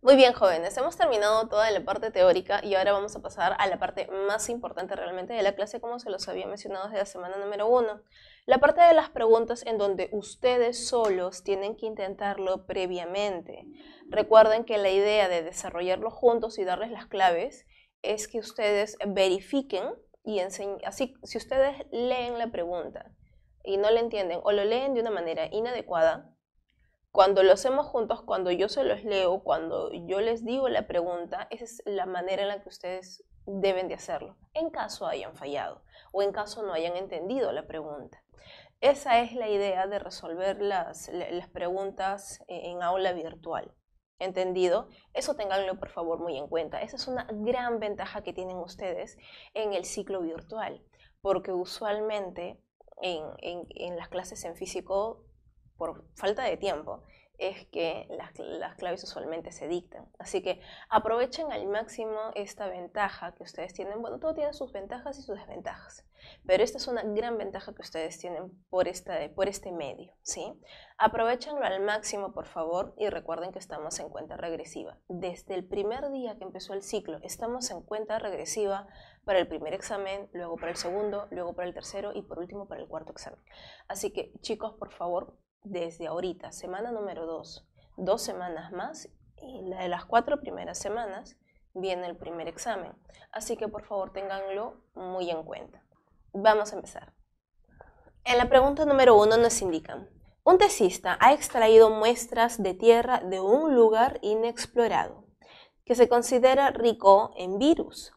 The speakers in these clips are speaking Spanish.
Muy bien, jóvenes, hemos terminado toda la parte teórica y ahora vamos a pasar a la parte más importante realmente de la clase, como se los había mencionado desde la semana número uno. La parte de las preguntas en donde ustedes solos tienen que intentarlo previamente. Recuerden que la idea de desarrollarlo juntos y darles las claves es que ustedes verifiquen y enseñen, así si ustedes leen la pregunta y no la entienden o lo leen de una manera inadecuada, cuando lo hacemos juntos, cuando yo se los leo, cuando yo les digo la pregunta, esa es la manera en la que ustedes deben de hacerlo, en caso hayan fallado o en caso no hayan entendido la pregunta. Esa es la idea de resolver las, preguntas en aula virtual. ¿Entendido? Eso ténganlo, por favor muy en cuenta. Esa es una gran ventaja que tienen ustedes en el ciclo virtual, porque usualmente en las clases en físico por falta de tiempo, es que las, claves usualmente se dictan. Así que aprovechen al máximo esta ventaja que ustedes tienen. Bueno, todo tiene sus ventajas y sus desventajas, pero esta es una gran ventaja que ustedes tienen por, esta, por este medio, ¿sí? Aprovechenlo al máximo, por favor, y recuerden que estamos en cuenta regresiva. Desde el primer día que empezó el ciclo, estamos en cuenta regresiva para el primer examen, luego para el segundo, luego para el tercero y por último para el cuarto examen. Así que, chicos, por favor, desde ahorita, semana número 2, dos semanas más, y de las cuatro primeras semanas viene el primer examen. Así que por favor tenganlo muy en cuenta. Vamos a empezar. En la pregunta número 1 nos indican, un tesista ha extraído muestras de tierra de un lugar inexplorado, que se considera rico en virus.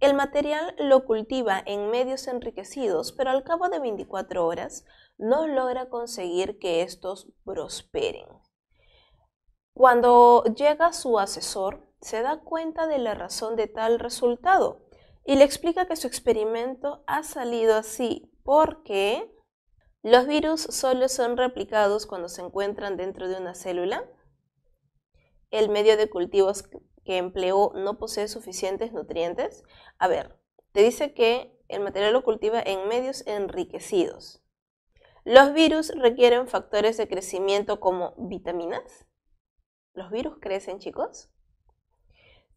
El material lo cultiva en medios enriquecidos, pero al cabo de 24 horas no logra conseguir que estos prosperen. Cuando llega su asesor, se da cuenta de la razón de tal resultado y le explica que su experimento ha salido así porque los virus solo son replicados cuando se encuentran dentro de una célula, el medio de cultivos que empleó no posee suficientes nutrientes. A ver, te dice que el material lo cultiva en medios enriquecidos. ¿Los virus requieren factores de crecimiento como vitaminas? ¿Los virus crecen, chicos?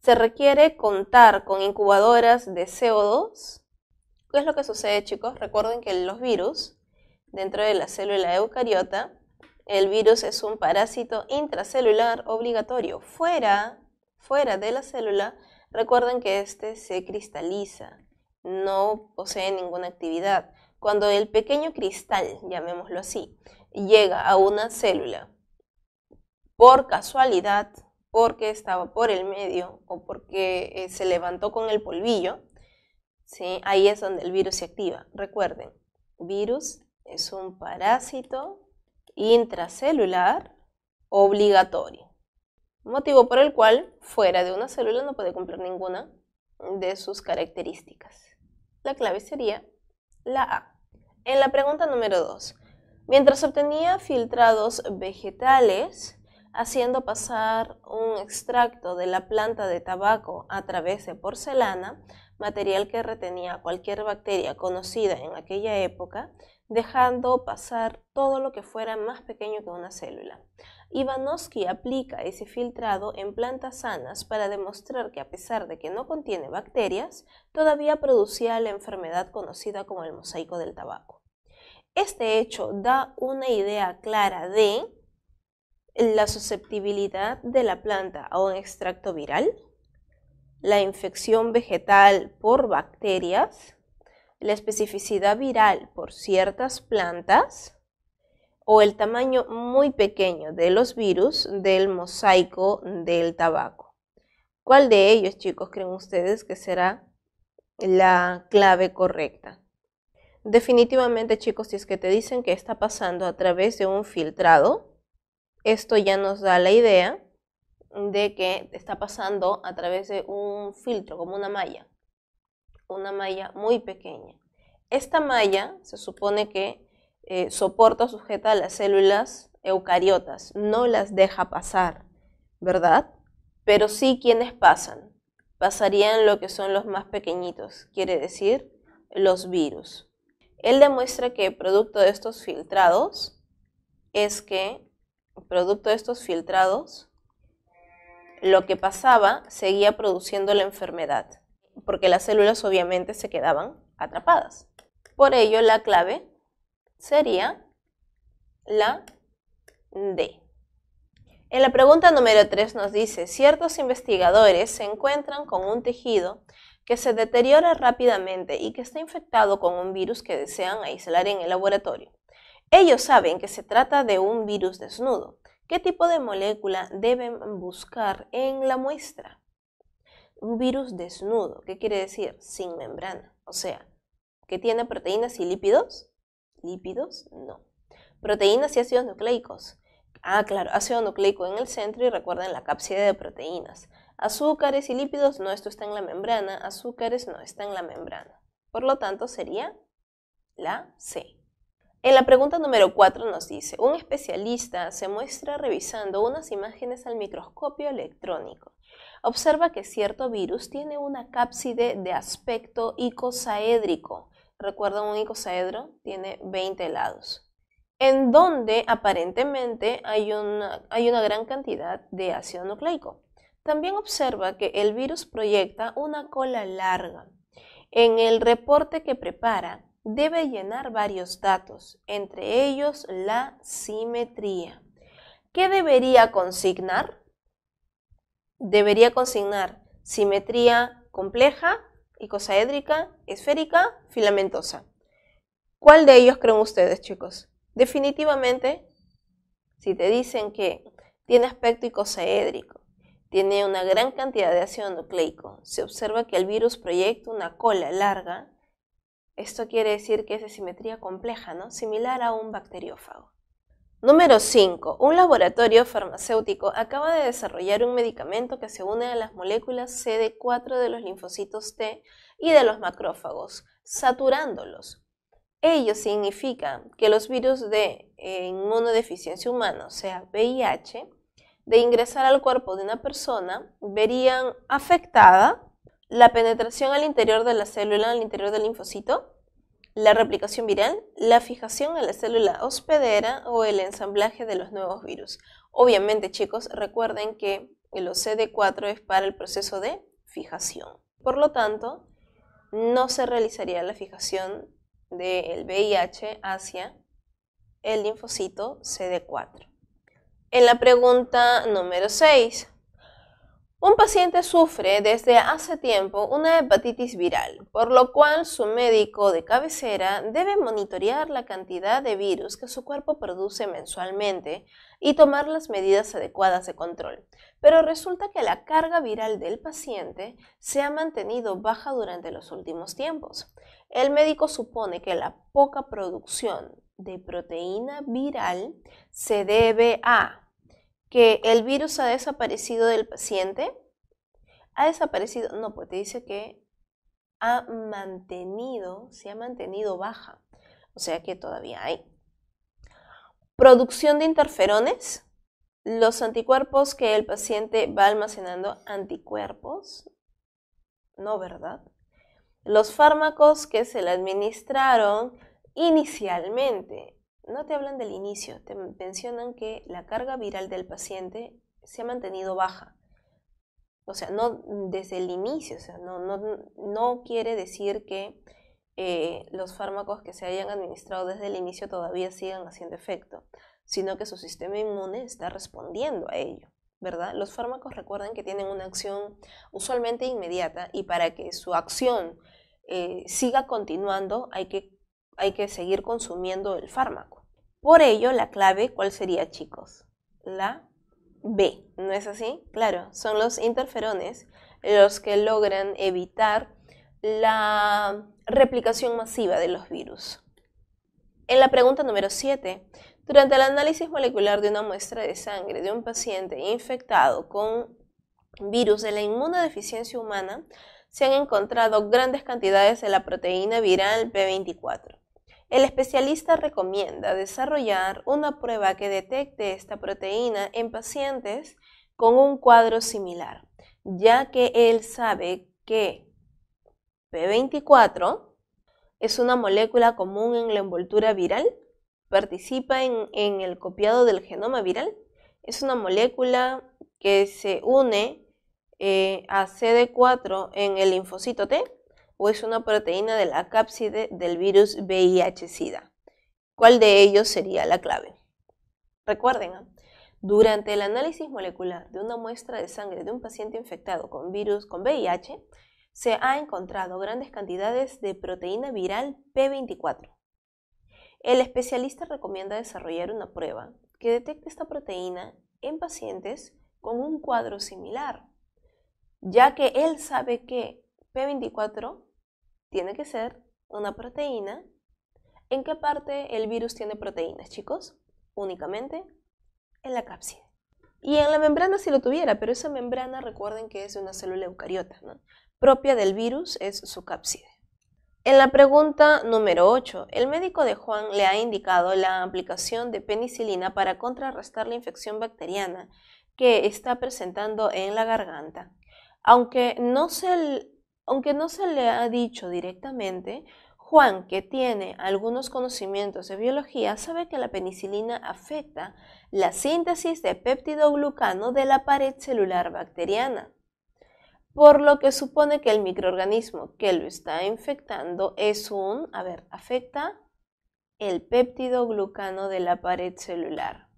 Se requiere contar con incubadoras de CO2. ¿Qué es lo que sucede, chicos? Recuerden que los virus, dentro de la célula eucariota, el virus es un parásito intracelular obligatorio. Fuera, fuera de la célula, recuerden que este se cristaliza, no posee ninguna actividad cuando el pequeño cristal, llamémoslo así, llega a una célula por casualidad, porque estaba por el medio o porque eh, se levantó con el polvillo, ¿sí? ahí es donde el virus se activa. Recuerden, virus es un parásito intracelular obligatorio, motivo por el cual fuera de una célula no puede cumplir ninguna de sus características. La clave sería la A. En la pregunta número 2, mientras obtenía filtrados vegetales, haciendo pasar un extracto de la planta de tabaco a través de porcelana, material que retenía cualquier bacteria conocida en aquella época, dejando pasar todo lo que fuera más pequeño que una célula. Ivanovsky aplica ese filtrado en plantas sanas para demostrar que a pesar de que no contiene bacterias, todavía producía la enfermedad conocida como el mosaico del tabaco. Este hecho da una idea clara de la susceptibilidad de la planta a un extracto viral, la infección vegetal por bacterias, la especificidad viral por ciertas plantas o el tamaño muy pequeño de los virus del mosaico del tabaco. ¿Cuál de ellos, chicos, creen ustedes que será la clave correcta? Definitivamente, chicos, si es que te dicen que está pasando a través de un filtrado, esto ya nos da la idea de que está pasando a través de un filtro, como una malla, una malla muy pequeña. Esta malla se supone que eh, soporta o sujeta a las células eucariotas, no las deja pasar, ¿verdad? Pero sí quienes pasan, pasarían lo que son los más pequeñitos, quiere decir los virus. Él demuestra que producto de estos filtrados es que, producto de estos filtrados, lo que pasaba seguía produciendo la enfermedad, porque las células obviamente se quedaban atrapadas. Por ello, la clave sería la D. En la pregunta número 3 nos dice, ciertos investigadores se encuentran con un tejido que se deteriora rápidamente y que está infectado con un virus que desean aislar en el laboratorio. Ellos saben que se trata de un virus desnudo, ¿Qué tipo de molécula deben buscar en la muestra? Un virus desnudo, ¿qué quiere decir? Sin membrana, o sea, que tiene proteínas y lípidos. Lípidos, no. Proteínas y ácidos nucleicos. Ah, claro, ácido nucleico en el centro y recuerden la cápside de proteínas. Azúcares y lípidos, no, esto está en la membrana. Azúcares no está en la membrana. Por lo tanto, sería la C. En la pregunta número 4 nos dice, un especialista se muestra revisando unas imágenes al microscopio electrónico. Observa que cierto virus tiene una cápside de aspecto icosaédrico. Recuerda un icosaedro, tiene 20 lados. En donde aparentemente hay una, hay una gran cantidad de ácido nucleico. También observa que el virus proyecta una cola larga. En el reporte que prepara, debe llenar varios datos, entre ellos la simetría. ¿Qué debería consignar? Debería consignar simetría compleja, icosaédrica, esférica, filamentosa. ¿Cuál de ellos creen ustedes, chicos? Definitivamente, si te dicen que tiene aspecto icosaédrico, tiene una gran cantidad de ácido nucleico, se observa que el virus proyecta una cola larga, esto quiere decir que es de simetría compleja, ¿no? similar a un bacteriófago. Número 5. Un laboratorio farmacéutico acaba de desarrollar un medicamento que se une a las moléculas CD4 de los linfocitos T y de los macrófagos, saturándolos. Ello significa que los virus de eh, inmunodeficiencia humana, o sea, VIH, de ingresar al cuerpo de una persona, verían afectada la penetración al interior de la célula, al interior del linfocito, la replicación viral, la fijación a la célula hospedera o el ensamblaje de los nuevos virus. Obviamente, chicos, recuerden que el OCD4 es para el proceso de fijación. Por lo tanto, no se realizaría la fijación del VIH hacia el linfocito CD4. En la pregunta número 6, un paciente sufre desde hace tiempo una hepatitis viral, por lo cual su médico de cabecera debe monitorear la cantidad de virus que su cuerpo produce mensualmente y tomar las medidas adecuadas de control. Pero resulta que la carga viral del paciente se ha mantenido baja durante los últimos tiempos. El médico supone que la poca producción de proteína viral se debe a que el virus ha desaparecido del paciente. Ha desaparecido, no, pues te dice que ha mantenido, se ha mantenido baja. O sea que todavía hay. Producción de interferones. Los anticuerpos que el paciente va almacenando, anticuerpos. No, ¿verdad? Los fármacos que se le administraron inicialmente no te hablan del inicio, te mencionan que la carga viral del paciente se ha mantenido baja. O sea, no mm, desde el inicio, o sea, no, quiere decir que eh, los fármacos que se hayan administrado desde el inicio todavía sigan haciendo efecto, sino que su sistema inmune está respondiendo a ello, ¿verdad? Los fármacos recuerden que tienen una acción usualmente inmediata y para que su acción eh, siga continuando hay que, hay que seguir consumiendo el fármaco. Por ello, la clave, ¿cuál sería, chicos? La B, ¿no es así? Claro, son los interferones los que logran evitar la replicación masiva de los virus. En la pregunta número 7, durante el análisis molecular de una muestra de sangre de un paciente infectado con virus de la inmunodeficiencia humana, se han encontrado grandes cantidades de la proteína viral P24. El especialista recomienda desarrollar una prueba que detecte esta proteína en pacientes con un cuadro similar, ya que él sabe que P24 es una molécula común en la envoltura viral, participa en, el copiado del genoma viral, es una molécula que se une eh, a CD4 en el linfocito T o es una proteína de la cápside del virus VIH-Sida. ¿Cuál de ellos sería la clave? Recuerden, durante el análisis molecular de una muestra de sangre de un paciente infectado con virus con VIH, se ha encontrado grandes cantidades de proteína viral P24. El especialista recomienda desarrollar una prueba que detecte esta proteína en pacientes con un cuadro similar, ya que él sabe que P24 tiene que ser una proteína. ¿En qué parte el virus tiene proteínas, chicos? Únicamente en la cápside. Y en la membrana si lo tuviera, pero esa membrana recuerden que es de una célula eucariota, propia del virus es su cápside. En la pregunta número 8, el médico de Juan le ha indicado la aplicación de penicilina para contrarrestar la infección bacteriana que está presentando en la garganta. Aunque no se aunque no se le ha dicho directamente, Juan, que tiene algunos conocimientos de biología, sabe que la penicilina afecta la síntesis de peptidoglucano de la pared celular bacteriana, por lo que supone que el microorganismo que lo está infectando es un, a ver, afecta el peptidoglucano de la pared celular.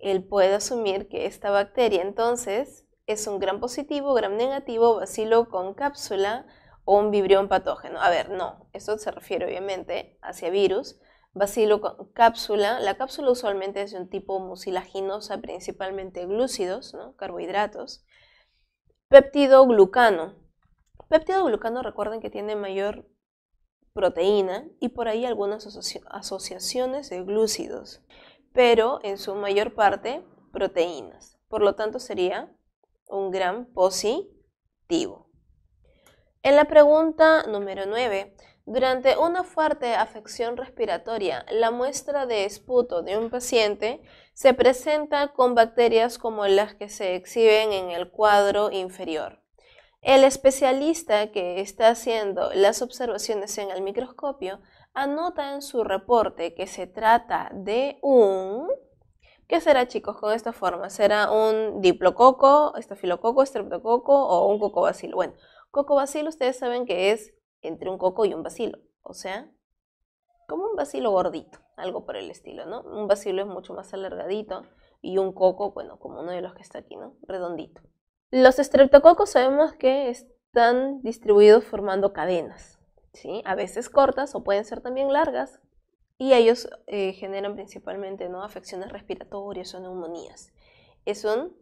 Él puede asumir que esta bacteria entonces es un gran positivo, gran negativo, bacilo con cápsula o un vibrión patógeno. A ver, no, esto se refiere obviamente hacia virus. Bacilo con cápsula, la cápsula usualmente es de un tipo mucilaginosa, principalmente glúcidos, ¿no? carbohidratos. Péptido glucano. Péptido glucano recuerden que tiene mayor proteína y por ahí algunas asociaciones de glúcidos, pero en su mayor parte proteínas. Por lo tanto sería un gran positivo. En la pregunta número 9, durante una fuerte afección respiratoria, la muestra de esputo de un paciente se presenta con bacterias como las que se exhiben en el cuadro inferior. El especialista que está haciendo las observaciones en el microscopio anota en su reporte que se trata de un ¿Qué será, chicos, con esta forma? ¿Será un diplococo, estafilococo, estreptococo o un cocobacilo? Bueno, cocobacilo ustedes saben que es entre un coco y un bacilo, o sea, como un bacilo gordito, algo por el estilo, ¿no? Un bacilo es mucho más alargadito y un coco, bueno, como uno de los que está aquí, ¿no? Redondito. Los estreptococos sabemos que están distribuidos formando cadenas, ¿sí? A veces cortas o pueden ser también largas, y ellos eh, generan principalmente ¿no? afecciones respiratorias o neumonías. Es un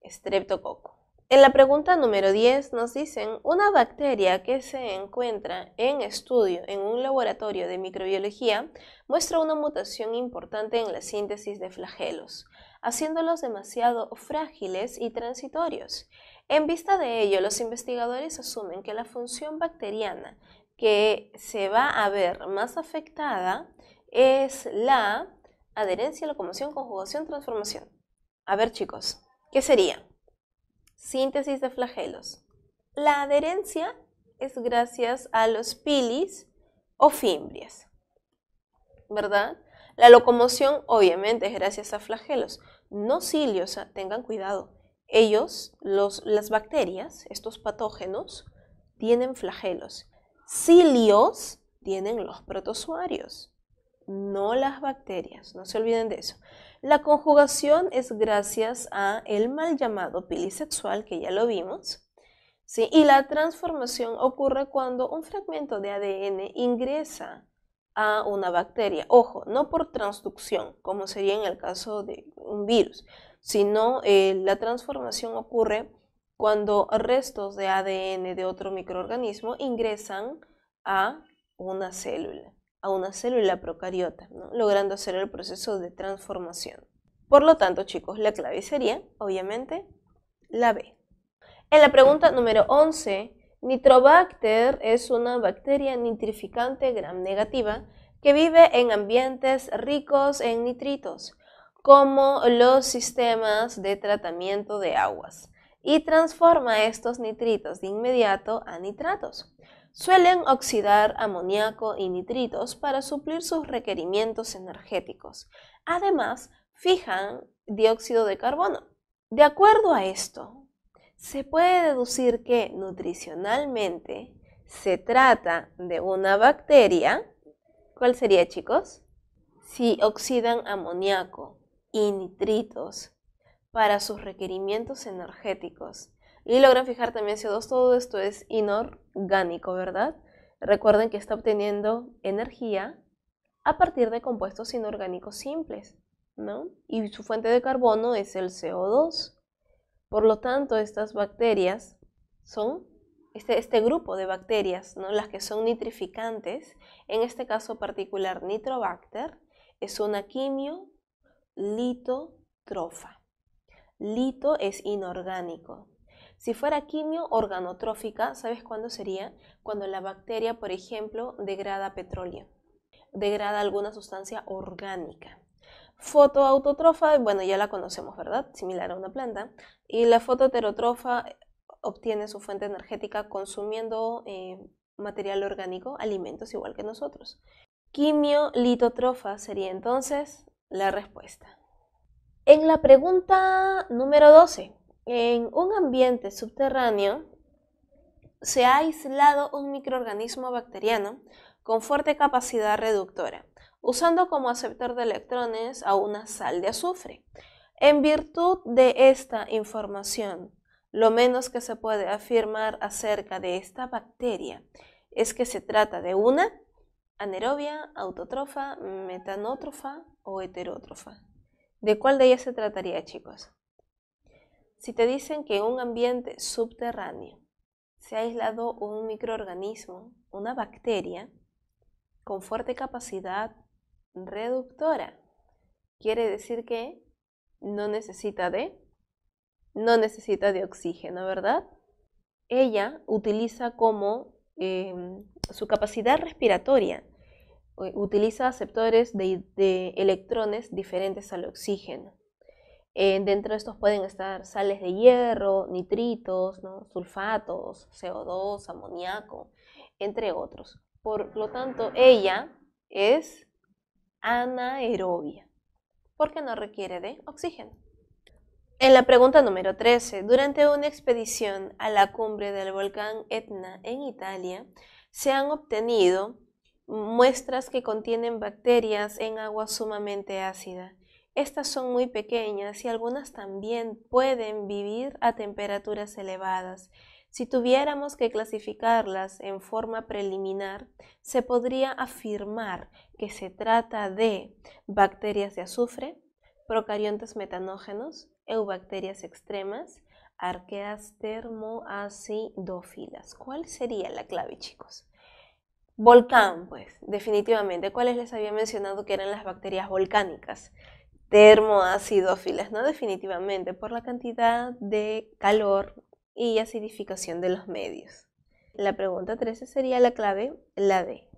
estreptococo En la pregunta número 10 nos dicen, una bacteria que se encuentra en estudio en un laboratorio de microbiología muestra una mutación importante en la síntesis de flagelos, haciéndolos demasiado frágiles y transitorios. En vista de ello, los investigadores asumen que la función bacteriana que se va a ver más afectada es la adherencia, locomoción, conjugación, transformación. A ver chicos, ¿qué sería? Síntesis de flagelos. La adherencia es gracias a los pilis o fimbrias, ¿verdad? La locomoción obviamente es gracias a flagelos. No cilios, ah, tengan cuidado. Ellos, las bacterias, estos patógenos, tienen flagelos cilios tienen los protozoarios, no las bacterias, no se olviden de eso. La conjugación es gracias a el mal llamado pilisexual, que ya lo vimos, ¿sí? y la transformación ocurre cuando un fragmento de ADN ingresa a una bacteria. Ojo, no por transducción, como sería en el caso de un virus, sino eh, la transformación ocurre cuando restos de ADN de otro microorganismo ingresan a una célula, a una célula procariota, logrando hacer el proceso de transformación. Por lo tanto, chicos, la clave sería, obviamente, la B. En la pregunta número 11, Nitrobacter es una bacteria nitrificante gram negativa que vive en ambientes ricos en nitritos, como los sistemas de tratamiento de aguas y transforma estos nitritos de inmediato a nitratos. Suelen oxidar amoníaco y nitritos para suplir sus requerimientos energéticos. Además, fijan dióxido de carbono. De acuerdo a esto, se puede deducir que nutricionalmente se trata de una bacteria. ¿Cuál sería, chicos? Si oxidan amoníaco y nitritos para sus requerimientos energéticos. Y logran fijar también CO2, todo esto es inorgánico, ¿verdad? Recuerden que está obteniendo energía a partir de compuestos inorgánicos simples, ¿no? Y su fuente de carbono es el CO2. Por lo tanto, estas bacterias son este, este, grupo de bacterias, ¿no? las que son nitrificantes, en este caso particular Nitrobacter, es una quimio-litotrofa. Lito es inorgánico. Si fuera quimio organotrófica, ¿sabes cuándo sería? Cuando la bacteria, por ejemplo, degrada petróleo, degrada alguna sustancia orgánica. Fotoautotrofa, bueno, ya la conocemos, ¿verdad? Similar a una planta. Y la fototerotrofa obtiene su fuente energética consumiendo eh, material orgánico, alimentos igual que nosotros. Quimio litotrofa sería entonces la respuesta. En la pregunta número 12, en un ambiente subterráneo se ha aislado un microorganismo bacteriano con fuerte capacidad reductora, usando como aceptor de electrones a una sal de azufre. En virtud de esta información, lo menos que se puede afirmar acerca de esta bacteria es que se trata de una anaerobia, autotrofa, metanótrofa o heterótrofa. ¿De cuál de ellas se trataría, chicos? Si te dicen que en un ambiente subterráneo se ha aislado un microorganismo, una bacteria, con fuerte capacidad reductora, quiere decir que no necesita de, no necesita de oxígeno, ¿verdad? Ella utiliza como em, su capacidad respiratoria eh, utiliza aceptores de, electrones diferentes al oxígeno. Eh, dentro de estos pueden estar sales de hierro, nitritos, sulfatos, CO2, amoníaco, entre otros. Por lo tanto, ella es anaerobia, porque no requiere de oxígeno. En la pregunta número 13, durante una expedición a la cumbre del volcán Etna en Italia, se han obtenido muestras que contienen bacterias en agua sumamente ácida. Estas son muy pequeñas y algunas también pueden vivir a temperaturas elevadas. Si tuviéramos que clasificarlas en forma preliminar, se podría afirmar que se trata de bacterias de azufre, procariontes metanógenos, eubacterias extremas, arqueas termoacidófilas. ¿Cuál sería la clave, chicos? Volcán, pues, definitivamente. ¿Cuáles les había mencionado que eran las bacterias volcánicas? Termoacidófilas, ¿no? Definitivamente, por la cantidad de calor y acidificación de los medios. La pregunta 13 sería la clave, la D.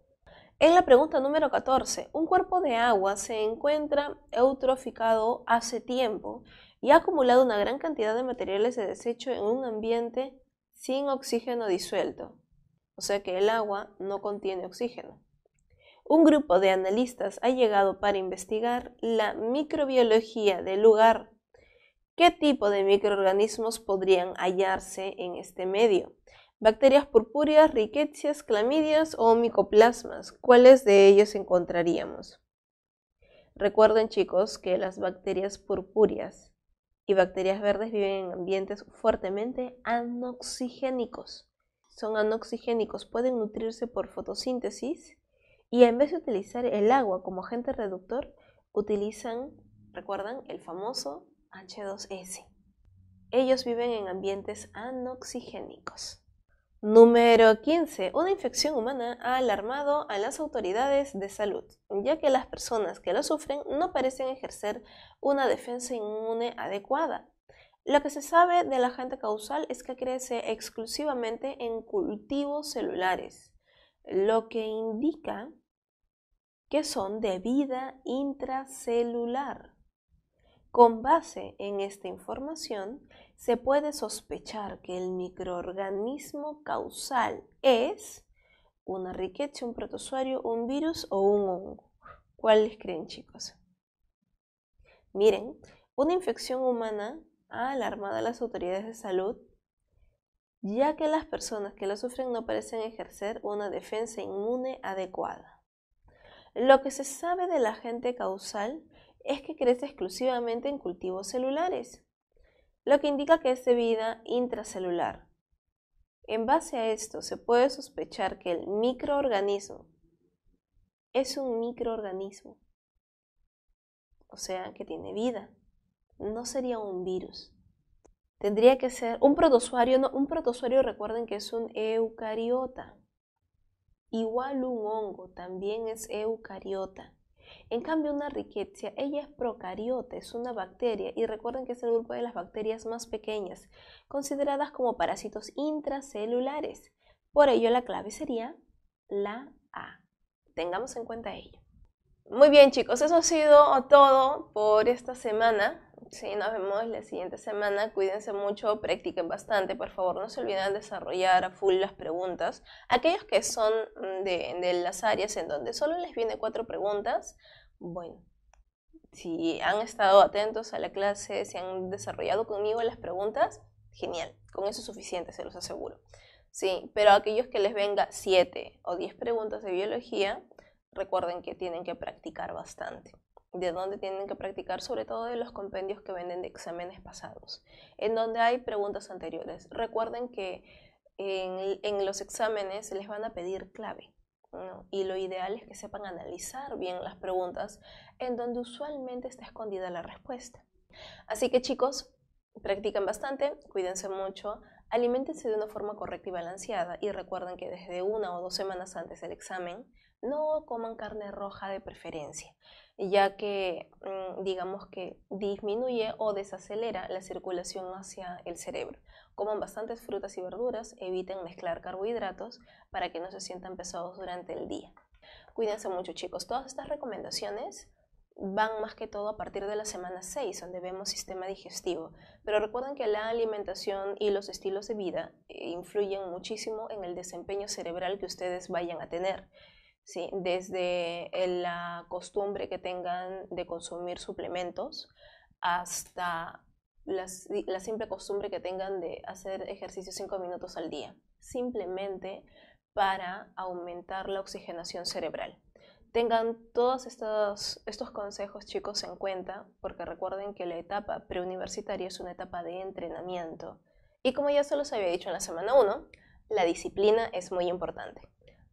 En la pregunta número 14, un cuerpo de agua se encuentra eutroficado hace tiempo y ha acumulado una gran cantidad de materiales de desecho en un ambiente sin oxígeno disuelto o sea que el agua no contiene oxígeno. Un grupo de analistas ha llegado para investigar la microbiología del lugar. ¿Qué tipo de microorganismos podrían hallarse en este medio? Bacterias purpúreas, riquecias, clamidias o micoplasmas. ¿Cuáles de ellos encontraríamos? Recuerden chicos que las bacterias purpúreas y bacterias verdes viven en ambientes fuertemente anoxigénicos son anoxigénicos, pueden nutrirse por fotosíntesis y en vez de utilizar el agua como agente reductor, utilizan, recuerdan, el famoso H2S. Ellos viven en ambientes anoxigénicos. Número 15. Una infección humana ha alarmado a las autoridades de salud, ya que las personas que la sufren no parecen ejercer una defensa inmune adecuada lo que se sabe del agente causal es que crece exclusivamente en cultivos celulares, lo que indica que son de vida intracelular. Con base en esta información, se puede sospechar que el microorganismo causal es una riqueza, un protozoario, un virus o un hongo. ¿Cuáles creen, chicos? Miren, una infección humana ha alarmado a las autoridades de salud, ya que las personas que lo sufren no parecen ejercer una defensa inmune adecuada. Lo que se sabe del agente causal es que crece exclusivamente en cultivos celulares, lo que indica que es de vida intracelular. En base a esto, se puede sospechar que el microorganismo es un microorganismo, o sea, que tiene vida no sería un virus. Tendría que ser un protozoario, no, un protozoario recuerden que es un eucariota. Igual un hongo también es eucariota. En cambio, una riqueza, ella es procariota, es una bacteria, y recuerden que es el grupo de las bacterias más pequeñas, consideradas como parásitos intracelulares. Por ello, la clave sería la A. Tengamos en cuenta ello. Muy bien, chicos, eso ha sido todo por esta semana. Sí, nos vemos la siguiente semana. Cuídense mucho, practiquen bastante. Por favor, no se olviden desarrollar a full las preguntas. Aquellos que son mm, de, las áreas en donde solo les viene cuatro preguntas, bueno, si han estado atentos a la clase, si han desarrollado conmigo las preguntas, genial. Con eso es suficiente, se los aseguro. Sí, pero aquellos que les venga siete o diez preguntas de biología, recuerden que tienen que practicar bastante de dónde tienen que practicar, sobre todo de los compendios que venden de exámenes pasados, en donde hay preguntas anteriores. Recuerden que en, los exámenes les van a pedir clave. Y lo ideal es que sepan analizar bien las preguntas en donde usualmente está escondida la respuesta. Así que chicos, practican bastante, cuídense mucho, alimentense de una forma correcta y balanceada y recuerden que desde una o dos semanas antes del examen no coman carne roja de preferencia ya que mm, digamos que disminuye o desacelera la circulación hacia el cerebro. Coman bastantes frutas y verduras, eviten mezclar carbohidratos para que no se sientan pesados durante el día. Cuídense mucho chicos, todas estas recomendaciones van más que todo a partir de la semana 6, donde vemos sistema digestivo. Pero recuerden que la alimentación y los estilos de vida eh, influyen muchísimo en el desempeño cerebral que ustedes vayan a tener. ¿sí? desde la costumbre que tengan de consumir suplementos hasta la, simple costumbre que tengan de hacer ejercicio 5 minutos al día, simplemente para aumentar la oxigenación cerebral tengan todos estos, estos, consejos, chicos, en cuenta, porque recuerden que la etapa preuniversitaria es una etapa de entrenamiento. Y como ya se los había dicho en la semana 1, la disciplina es muy importante.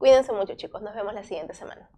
Cuídense mucho, chicos. Nos vemos la siguiente semana.